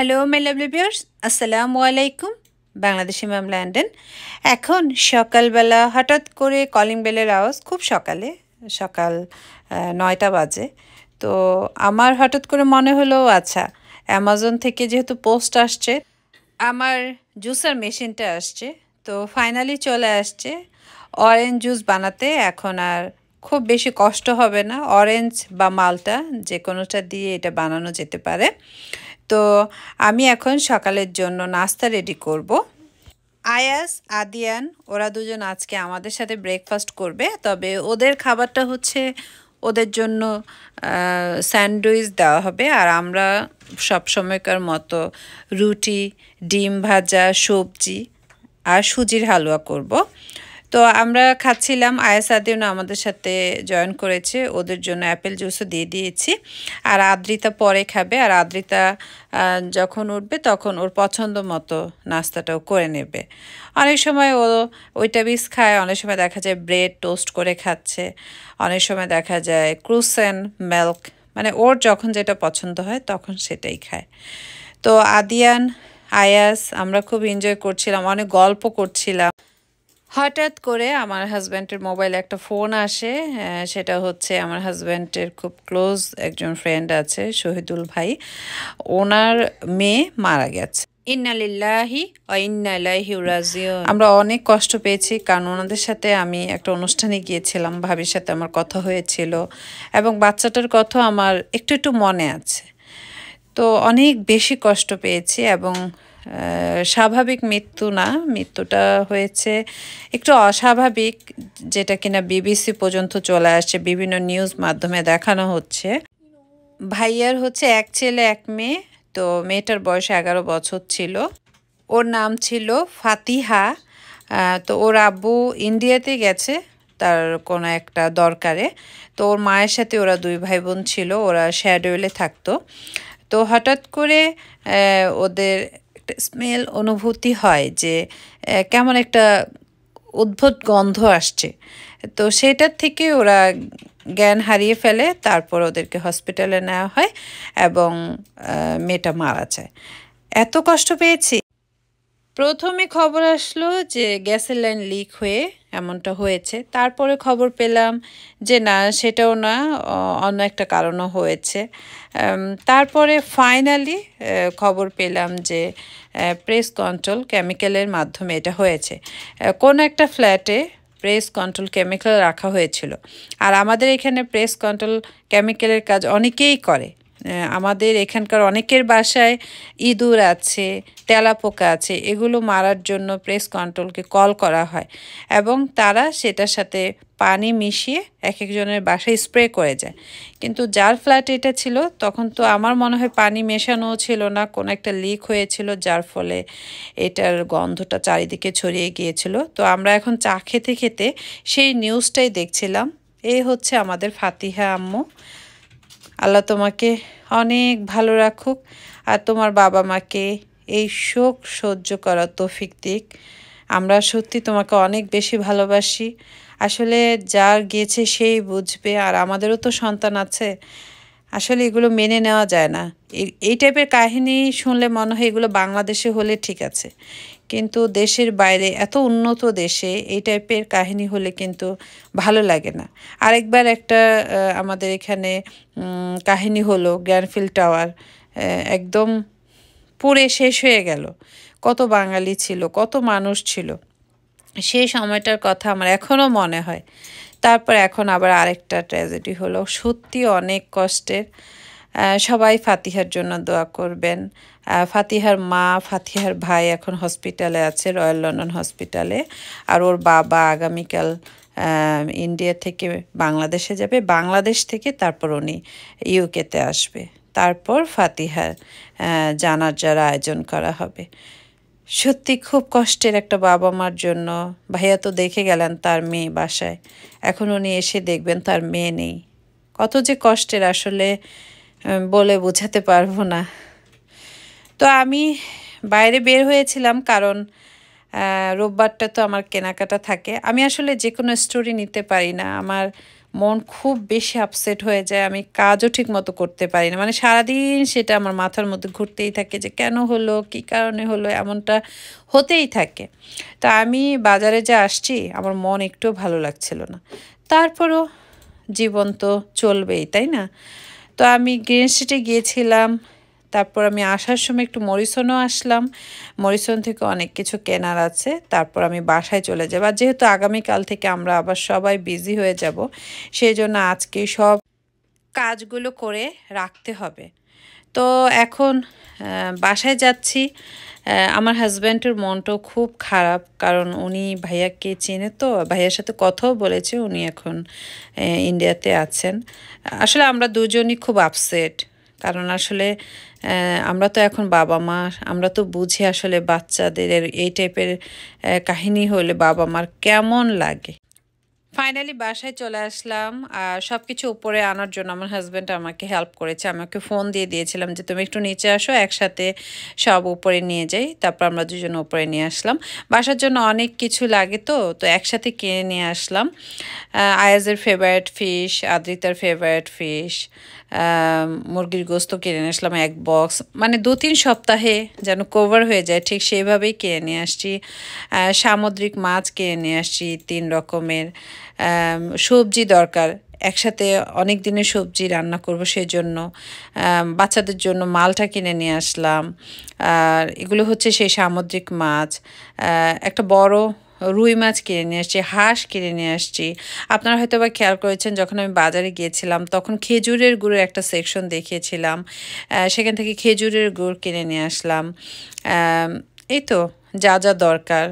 Hello মেলাবলিভিয়ার্স আসসালামু আলাইকুম Bangladeshi ma'am ল্যান্ডেন এখন সকালবেলা হঠাৎ করে কলিং বেলের আওয়াজ খুব সকালে সকাল নয়টা বাজে তো আমার হঠাৎ করে মনে হলো আচ্ছা অ্যামাজন থেকে যেহেতু পোস্ট আসছে আমার জুসার মেশিনটা আসছে তো ফাইনালি চলে আসছে অরেঞ্জ জুস বানাতে এখন আর খুব বেশি কষ্ট হবে না অরেঞ্জ বা মালটা যে কোনোটা দিয়ে এটা বানানো যেতে পারে তো আমি এখন সকালের জন্য নাস্তা রেডি করব। আয়াস আদিয়ান ওরা দুজন আজকে আমাদের সাথে ব্রেকফাস্ট করবে তবে ওদের খাবারটা হচ্ছে ওদের জন্য স্যান্ডউইচ দেওয়া হবে আর আমরা সব সময়কার মতো রুটি ডিম ভাজা সবজি আর সুজির হালুয়া করব। তো আমরা খাচ্ছিলাম আয়াস আদিনা আমাদের সাথে জয়েন করেছে ওদের জন্য অ্যাপেল জুসও দিয়ে দিয়েছি আর আদ্রিতা পরে খাবে আর আদ্রিতা যখন উঠবে তখন ওর পছন্দ মতো নাস্তাটাও করে নেবে অনেক সময় ও ওইটা বিস খায় অনেক সময় দেখা যায় ব্রেড টোস্ট করে খাচ্ছে অনেক সময় দেখা যায় ক্রুসেন মিল্ক মানে ওর যখন যেটা পছন্দ হয় তখন সেটাই খায় তো আদিয়ান আয়াস আমরা খুব এনজয় করছিলাম অনেক গল্প করছিলাম হঠাৎ করে আমার হাজব্যান্ডের মোবাইলে একটা ফোন আসে সেটা হচ্ছে আমার হাজব্যান্ডের খুব ক্লোজ একজন ফ্রেন্ড আছে শহীদুল ভাই ওনার মেয়ে মারা গেছে আমরা অনেক কষ্ট পেয়েছি কারণ ওনাদের সাথে আমি একটা অনুষ্ঠানে গিয়েছিলাম ভাবির সাথে আমার কথা হয়েছিল এবং বাচ্চাটার কথা আমার একটু একটু মনে আছে তো অনেক বেশি কষ্ট পেয়েছি এবং স্বাভাবিক মৃত্যু না মৃত্যুটা হয়েছে একটু অস্বাভাবিক যেটা কিনা বিবিসি পর্যন্ত চলে আসছে বিভিন্ন নিউজ মাধ্যমে দেখানো হচ্ছে ভাইয়ার হচ্ছে এক ছেলে এক মেয়ে তো মেয়েটার বয়স এগারো বছর ছিল ওর নাম ছিল ফাতিহা তো ওর আব্বু ইন্ডিয়াতে গেছে তার কোনো একটা দরকারে তো ওর মায়ের সাথে ওরা দুই ভাই বোন ছিল ওরা শ্যাডোয়েলে থাকতো তো হঠাৎ করে ওদের স্মেল অনুভূতি হয় যে কেমন একটা উদ্ভুত গন্ধ আসছে তো সেটার থেকে ওরা জ্ঞান হারিয়ে ফেলে তারপর ওদেরকে হসপিটালে নেওয়া হয় এবং মেয়েটা মারা যায় এত কষ্ট পেয়েছি প্রথমে খবর আসলো যে গ্যাসের লাইন লিক হয়ে এমনটা হয়েছে তারপরে খবর পেলাম যে না সেটাও না অন্য একটা কারণও হয়েছে Um, তারপরে ফাইনালি uh, খবর পেলাম যে প্রেস কন্ট্রোল কেমিক্যালের মাধ্যমে এটা হয়েছে uh, কোন একটা ফ্ল্যাটে প্রেস কন্ট্রোল কেমিক্যাল রাখা হয়েছিল আর আমাদের এখানে প্রেস কন্ট্রোল কেমিক্যালের কাজ অনেকেই করে আমাদের এখানকার অনেকের বাসায় ইঁদুর আছে তেলাপোকা আছে এগুলো মারার জন্য প্রেস কন্ট্রোলকে কল করা হয় এবং তারা সেটার সাথে পানি মিশিয়ে এক একজনের বাসায় স্প্রে করে যায় কিন্তু যার ফ্ল্যাট এটা ছিল তখন তো আমার মনে হয় পানি মেশানোও ছিল না কোনো একটা লিক হয়েছিল যার ফলে এটার গন্ধটা চারিদিকে ছড়িয়ে গিয়েছিল তো আমরা এখন চা খেতে খেতে সেই নিউজটাই দেখছিলাম এই হচ্ছে আমাদের ফাতিহা আম্মু আল্লাহ তোমাকে অনেক ভালো রাখুক আর তোমার বাবা মাকে এই শোক সহ্য করার তৌফিক দিক আমরা সত্যি তোমাকে অনেক বেশি ভালোবাসি আসলে যার গিয়েছে সেই বুঝবে আর আমাদেরও তো সন্তান আছে আসলে এগুলো মেনে নেওয়া যায় না এই টাইপের কাহিনী শুনলে মনে হয় এগুলো বাংলাদেশে হলে ঠিক আছে কিন্তু দেশের বাইরে এত উন্নত দেশে এই টাইপের কাহিনী হলে কিন্তু ভালো লাগে না আরেকবার একটা আমাদের এখানে কাহিনী হলো গ্র্যান্ডফিল্ড টাওয়ার একদম পুরে শেষ হয়ে গেল কত বাঙালি ছিল কত মানুষ ছিল সেই সময়টার কথা আমার এখনও মনে হয় তারপর এখন আবার আরেকটা ট্র্যাজেডি হলো সত্যি অনেক কষ্টের সবাই ফাতিহার জন্য দোয়া করবেন ফাতিহার মা ফাতিহার ভাই এখন হসপিটালে আছে রয়্যাল লন্ডন হসপিটালে আর ওর বাবা আগামীকাল ইন্ডিয়া থেকে বাংলাদেশে যাবে বাংলাদেশ থেকে তারপর উনি ইউকেতে আসবে তারপর ফাতিহার জানার যারা আয়োজন করা হবে সত্যি খুব কষ্টের একটা বাবা মার জন্য ভাইয়া তো দেখে গেলেন তার মেয়ে বাসায় এখন উনি এসে দেখবেন তার মেয়ে নেই কত যে কষ্টের আসলে বলে বোঝাতে পারবো না তো আমি বাইরে বের হয়েছিলাম কারণ রোববারটা তো আমার কেনাকাটা থাকে আমি আসলে যে কোনো স্টোরি নিতে পারি না আমার মন খুব বেশি আপসেট হয়ে যায় আমি কাজও ঠিক মতো করতে পারি না মানে সারাদিন সেটা আমার মাথার মধ্যে ঘুরতেই থাকে যে কেন হলো কি কারণে হলো এমনটা হতেই থাকে তো আমি বাজারে যে আসছি আমার মন একটু ভালো লাগছিল না তারপরও জীবন তো চলবেই তাই না তো আমি গ্রিন সিটি গিয়েছিলাম তারপর আমি আসার সময় একটু মরিসনও আসলাম মরিসন থেকে অনেক কিছু কেনার আছে তারপর আমি বাসায় চলে যাব আর যেহেতু আগামীকাল থেকে আমরা আবার সবাই বিজি হয়ে যাব সেই জন্য আজকে সব কাজগুলো করে রাখতে হবে তো এখন বাসায় যাচ্ছি আমার হাজব্যান্ডের মনটাও খুব খারাপ কারণ উনি ভাইয়াকে চেনে তো ভাইয়ার সাথে কথাও বলেছে উনি এখন ইন্ডিয়াতে আছেন আসলে আমরা দুজনই খুব আপসেট কারণ আসলে আমরা তো এখন বাবা মা আমরা তো বুঝি আসলে বাচ্চাদের এই টাইপের কাহিনী হলে বাবা মার কেমন লাগে ফাইনালি বাসায় চলে আসলাম আর সব কিছু উপরে আনার জন্য আমার হাজব্যান্ড আমাকে হেল্প করেছে আমাকে ফোন দিয়ে দিয়েছিলাম যে তুমি একটু নিচে আসো একসাথে সব উপরে নিয়ে যাই তারপর আমরা দুজন উপরে নিয়ে আসলাম বাসার জন্য অনেক কিছু লাগে তো তো একসাথে কিনে নিয়ে আসলাম আয়াজের ফেভারিট ফিশ আদ্রিতার ফেভারিট ফিশ মুরগির গোস্ত কিনে নিয়ে আসলাম এক বক্স মানে দু তিন সপ্তাহে যেন কভার হয়ে যায় ঠিক সেইভাবেই কিনে নিয়ে আসছি সামুদ্রিক মাছ কিনে নিয়ে আসছি তিন রকমের সবজি দরকার একসাথে অনেক দিনের সবজি রান্না করব সেই জন্য বাচ্চাদের জন্য মালটা কিনে নিয়ে আসলাম আর এগুলো হচ্ছে সেই সামুদ্রিক মাছ একটা বড় রুই মাছ কিনে নিয়ে আসছি হাঁস কিনে নিয়ে আসছি আপনারা হয়তো বা খেয়াল করেছেন যখন আমি বাজারে গিয়েছিলাম তখন খেজুরের গুড়ের একটা সেকশন দেখিয়েছিলাম সেখান থেকে খেজুরের গুড় কিনে নিয়ে আসলাম এই তো যা যা দরকার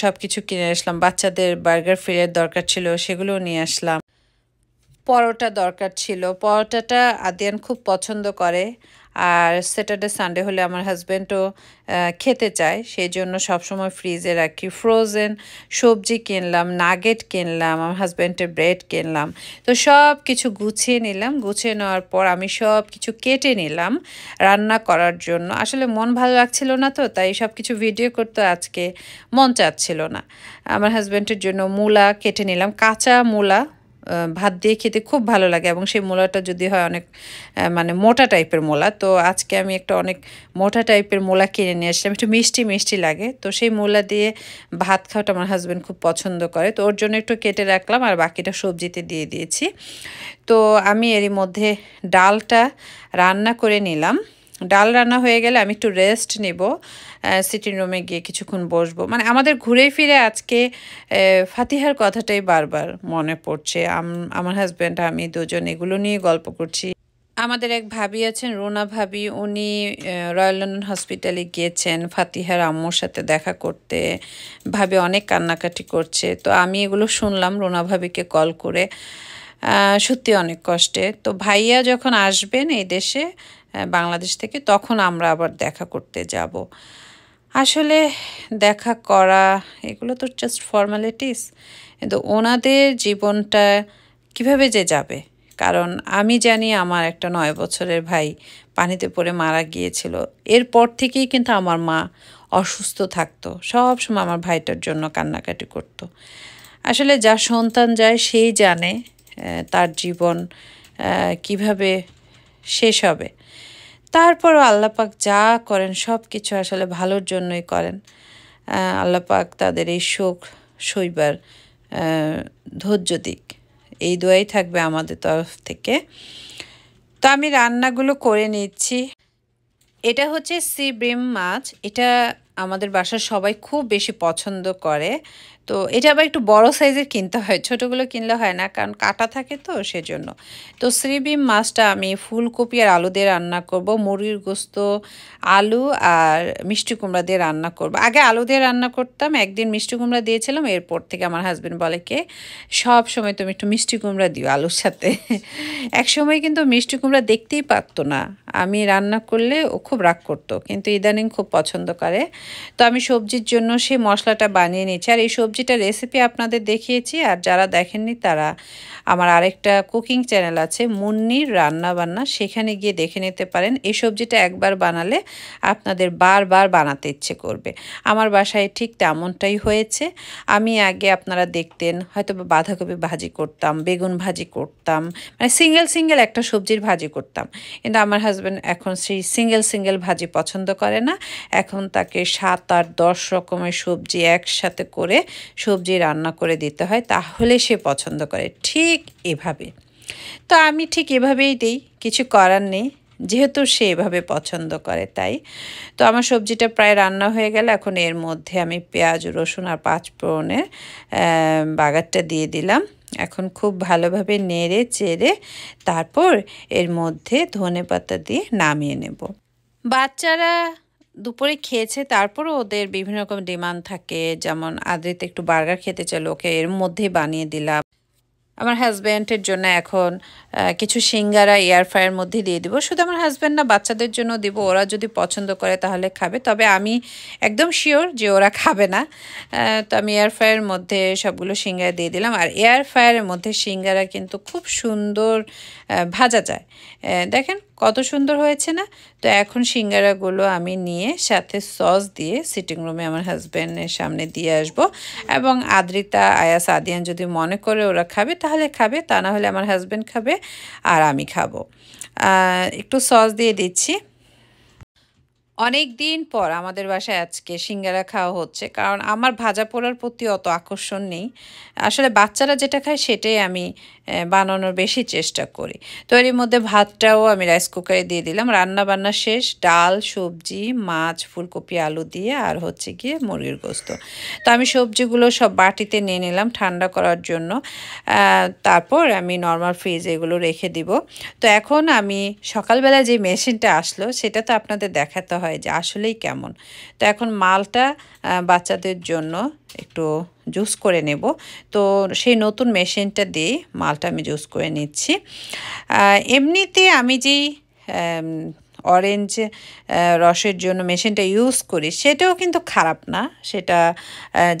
সব কিছু কিনে আসলাম বাচ্চাদের বার্গার ফ্রিয়ের দরকার ছিল সেগুলোও নিয়ে আসলাম পরোটা দরকার ছিল পরোটাটা আদিয়ান খুব পছন্দ করে আর স্যাটারডে সানডে হলে আমার হাজব্যান্ডও খেতে চায় সেই জন্য সবসময় ফ্রিজে রাখি ফ্রোজেন সবজি কিনলাম নাগেট কিনলাম আমার হাজব্যান্ডের ব্রেড কিনলাম তো সব কিছু গুছিয়ে নিলাম গুছিয়ে নেওয়ার পর আমি সব কিছু কেটে নিলাম রান্না করার জন্য আসলে মন ভালো লাগছিল না তো তাই সব কিছু ভিডিও করতে আজকে মন চাচ্ছিল না আমার হাজব্যান্ডের জন্য মূলা কেটে নিলাম কাঁচা মূলা ভাত দিয়ে খেতে খুব ভালো লাগে এবং সেই মোলাটা যদি হয় অনেক মানে মোটা টাইপের মোলা তো আজকে আমি একটা অনেক মোটা টাইপের মোলা কিনে নিয়ে আসলাম একটু মিষ্টি মিষ্টি লাগে তো সেই মোলা দিয়ে ভাত খাওয়াটা আমার হাজব্যান্ড খুব পছন্দ করে তো ওর জন্য একটু কেটে রাখলাম আর বাকিটা সবজিতে দিয়ে দিয়েছি তো আমি এরই মধ্যে ডালটা রান্না করে নিলাম ডাল রান্না হয়ে গেলে আমি একটু রেস্ট নেব সিটিং রুমে গিয়ে কিছুক্ষণ বসবো মানে আমাদের ঘুরে ফিরে আজকে ফাতিহার কথাটাই বারবার মনে পড়ছে আমার হাজব্যান্ড আমি দুজন এগুলো নিয়ে গল্প করছি আমাদের এক ভাবি আছেন রোনা ভাবি উনি রয়্যাল লন্ডন হসপিটালে গিয়েছেন ফাতিহার আম্মুর সাথে দেখা করতে ভাবি অনেক কান্নাকাটি করছে তো আমি এগুলো শুনলাম রোনা ভাবিকে কল করে সত্যি অনেক কষ্টে তো ভাইয়া যখন আসবেন এই দেশে হ্যাঁ, বাংলাদেশ থেকে তখন আমরা আবার দেখা করতে যাব আসলে দেখা করা এগুলো তো জাস্ট ফর্মালিটিস কিন্তু ওনাদের জীবনটা কিভাবে যে যাবে কারণ আমি জানি আমার একটা নয় বছরের ভাই পানিতে পড়ে মারা গিয়েছিল এরপর থেকেই কিন্তু আমার মা অসুস্থ থাকতো সব সময় আমার ভাইটার জন্য কান্নাকাটি করতো আসলে যা সন্তান যায় সেই জানে তার জীবন কিভাবে শেষ হবে তারপরও আল্লাপাক যা করেন সব কিছু আসলে ভালোর জন্যই করেন আল্লাপাক তাদের এই শোক সইবার ধৈর্য দিক এই দোয়াই থাকবে আমাদের তরফ থেকে তো আমি রান্নাগুলো করে নিচ্ছি এটা হচ্ছে সি ব্রিম মাছ এটা আমাদের বাসার সবাই খুব বেশি পছন্দ করে তো এটা আবার একটু বড় সাইজের কিনতে হয় ছোটোগুলো কিনলে হয় না কারণ কাটা থাকে তো সেজন্য তো শ্রীবিম মাছটা আমি ফুলকপি আর আলু দিয়ে রান্না করব মুরগির গোস্ত আলু আর মিষ্টি কুমড়া দিয়ে রান্না করব আগে আলু দিয়ে রান্না করতাম একদিন মিষ্টি কুমড়া দিয়েছিলাম এরপর থেকে আমার হাজব্যান্ড বলে কে সব সময় তুমি একটু মিষ্টি কুমড়া দিও আলুর সাথে এক সময় কিন্তু মিষ্টি কুমড়া দেখতেই পারতো না আমি রান্না করলে ও খুব রাগ করতো কিন্তু ইদানিং খুব পছন্দ করে তো আমি সবজির জন্য সেই মশলাটা বানিয়ে নিয়েছি আর এই সবজিটা রেসিপি আপনাদের দেখিয়েছি আর যারা দেখেননি তারা আমার আরেকটা কুকিং চ্যানেল আছে মুন্নির রান্না বান্না সেখানে গিয়ে দেখে নিতে পারেন এই সবজিটা একবার বানালে আপনাদের বারবার বানাতে ইচ্ছে করবে আমার বাসায় ঠিক তেমনটাই হয়েছে আমি আগে আপনারা দেখতেন হয়তো বাঁধাকপি ভাজি করতাম বেগুন ভাজি করতাম মানে সিঙ্গেল সিঙ্গেল একটা সবজির ভাজি করতাম কিন্তু আমার হাজব্যান্ড এখন সেই সিঙ্গেল সিঙ্গেল ভাজি পছন্দ করে না এখন তাকে সাত আট দশ রকমের সবজি একসাথে করে সবজি রান্না করে দিতে হয় তাহলে সে পছন্দ করে ঠিক এভাবে তো আমি ঠিক এভাবেই দিই কিছু করার নেই যেহেতু সে এভাবে পছন্দ করে তাই তো আমার সবজিটা প্রায় রান্না হয়ে গেল এখন এর মধ্যে আমি পেঁয়াজ রসুন আর পাঁচ বাগারটা দিয়ে দিলাম এখন খুব ভালোভাবে নেড়ে চেড়ে তারপর এর মধ্যে ধনে পাতা দিয়ে নামিয়ে নেব বাচ্চারা দুপুরে খেয়েছে তারপরও ওদের বিভিন্ন রকম ডিমান্ড থাকে যেমন আদ্রিতে একটু বার্গার খেতে চাইলো ওকে এর মধ্যেই বানিয়ে দিলাম আমার হাজব্যান্ডের জন্য এখন কিছু সিঙ্গারা এয়ার ফ্রায়ার মধ্যে দিয়ে দিব শুধু আমার হাজব্যান্ড না বাচ্চাদের জন্য দিব ওরা যদি পছন্দ করে তাহলে খাবে তবে আমি একদম শিওর যে ওরা খাবে না তো আমি এয়ার ফ্রায়ারের মধ্যে সবগুলো সিঙ্গারা দিয়ে দিলাম আর এয়ার ফ্রায়ারের মধ্যে সিঙ্গারা কিন্তু খুব সুন্দর ভাজা যায় দেখেন কত সুন্দর হয়েছে না তো এখন সিঙ্গারাগুলো আমি নিয়ে সাথে সস দিয়ে সিটিং রুমে আমার হাজব্যান্ডের সামনে দিয়ে আসব এবং আদ্রিতা আয়াস আদিয়ান যদি মনে করে ওরা খাবে তাহলে খাবে তা না হলে আমার হাজব্যান্ড খাবে আর আমি খাবো একটু সস দিয়ে দিচ্ছি অনেক দিন পর আমাদের বাসায় আজকে সিঙ্গারা খাওয়া হচ্ছে কারণ আমার ভাজা পোড়ার প্রতি অত আকর্ষণ নেই আসলে বাচ্চারা যেটা খায় সেটাই আমি বানানোর বেশি চেষ্টা করি তো এর মধ্যে ভাতটাও আমি রাইস কুকারে দিয়ে দিলাম রান্না বান্না শেষ ডাল সবজি মাছ ফুলকপি আলু দিয়ে আর হচ্ছে গিয়ে মুরগির গোস্ত তো আমি সবজিগুলো সব বাটিতে নিয়ে নিলাম ঠান্ডা করার জন্য তারপর আমি নর্মাল ফ্রিজ এগুলো রেখে দিব তো এখন আমি সকালবেলা যে মেশিনটা আসলো সেটা তো আপনাদের দেখাতে হয় হয় যে আসলেই কেমন তো এখন মালটা বাচ্চাদের জন্য একটু জুস করে নেব তো সেই নতুন মেশিনটা দিয়ে মালটা আমি জুস করে নিচ্ছি এমনিতে আমি যেই অরেঞ্জ রসের জন্য মেশিনটা ইউজ করি সেটাও কিন্তু খারাপ না সেটা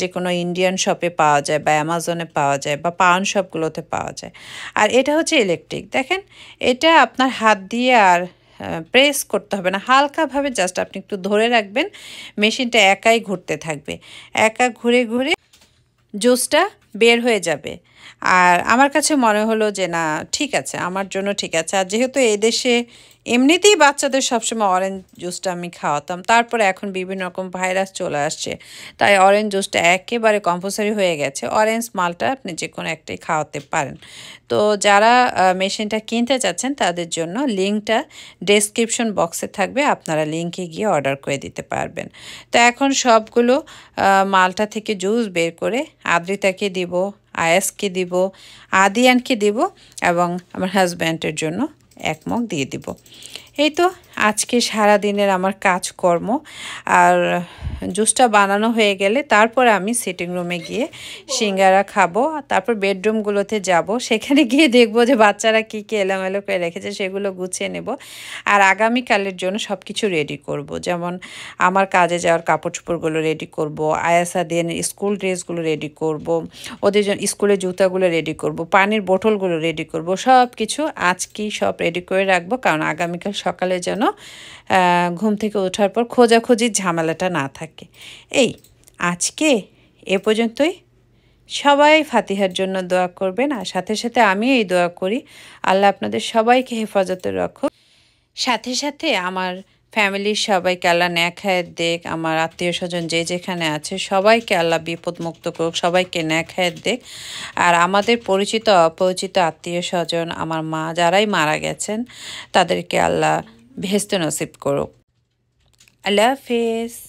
যে কোনো ইন্ডিয়ান শপে পাওয়া যায় বা অ্যামাজনে পাওয়া যায় বা পাউন শপগুলোতে পাওয়া যায় আর এটা হচ্ছে ইলেকট্রিক দেখেন এটা আপনার হাত দিয়ে আর প্রেস করতে হবে না হালকাভাবে জাস্ট আপনি একটু ধরে রাখবেন মেশিনটা একাই ঘুরতে থাকবে একা ঘুরে ঘুরে জুসটা বের হয়ে যাবে আর আমার কাছে মনে হলো যে না ঠিক আছে আমার জন্য ঠিক আছে আর যেহেতু এদেশে এমনিতেই বাচ্চাদের সবসময় অরেঞ্জ জুসটা আমি খাওয়াতাম তারপরে এখন বিভিন্ন রকম ভাইরাস চলে আসছে তাই অরেঞ্জ জুসটা একেবারে কম্পালসারি হয়ে গেছে অরেঞ্জ মালটা আপনি যে কোনো একটাই খাওয়াতে পারেন তো যারা মেশিনটা কিনতে চাচ্ছেন তাদের জন্য লিঙ্কটা ডেসক্রিপশন বক্সে থাকবে আপনারা লিঙ্কে গিয়ে অর্ডার করে দিতে পারবেন তো এখন সবগুলো মালটা থেকে জুস বের করে আদ্রিতাকে দিব আয়াসকে দিব আদিয়ানকে দেব এবং আমার হাজব্যান্ডের জন্য এক মগ দিয়ে দিব এই তো আজকে সারা দিনের আমার কাজকর্ম আর জুসটা বানানো হয়ে গেলে তারপর আমি সিটিং রুমে গিয়ে সিঙ্গারা খাবো তারপর বেডরুমগুলোতে যাব সেখানে গিয়ে দেখব যে বাচ্চারা কী কী এলোমেলো করে রেখেছে সেগুলো গুছিয়ে নেব আর আগামীকালের জন্য সব কিছু রেডি করব। যেমন আমার কাজে যাওয়ার কাপড় চোপড়গুলো রেডি করব। আয়াসা দিন স্কুল ড্রেসগুলো রেডি করব। ওদের জন্য স্কুলের জুতাগুলো রেডি করব। পানির বোটলগুলো রেডি করব। সব কিছু আজকেই সব রেডি করে রাখবো কারণ আগামীকাল সকালে যেন ঘুম থেকে ওঠার পর খোঁজাখুঁজির ঝামেলাটা না থাকে এই আজকে এ পর্যন্তই সবাই ফাতিহার জন্য দোয়া করবেন আর সাথে সাথে আমি এই দোয়া করি আল্লাহ আপনাদের সবাইকে হেফাজতে রাখুক সাথে সাথে আমার ফ্যামিলির সবাইকে আল্লাহ ন্যাখায় দেখ আমার আত্মীয় স্বজন যে যেখানে আছে সবাইকে আল্লাহ বিপদমুক্ত করুক সবাইকে ন্যাখায় দেখ আর আমাদের পরিচিত অপরিচিত আত্মীয় স্বজন আমার মা যারাই মারা গেছেন তাদেরকে আল্লাহ ভেস্ত নসিব করুক আল্লাহ হাফেজ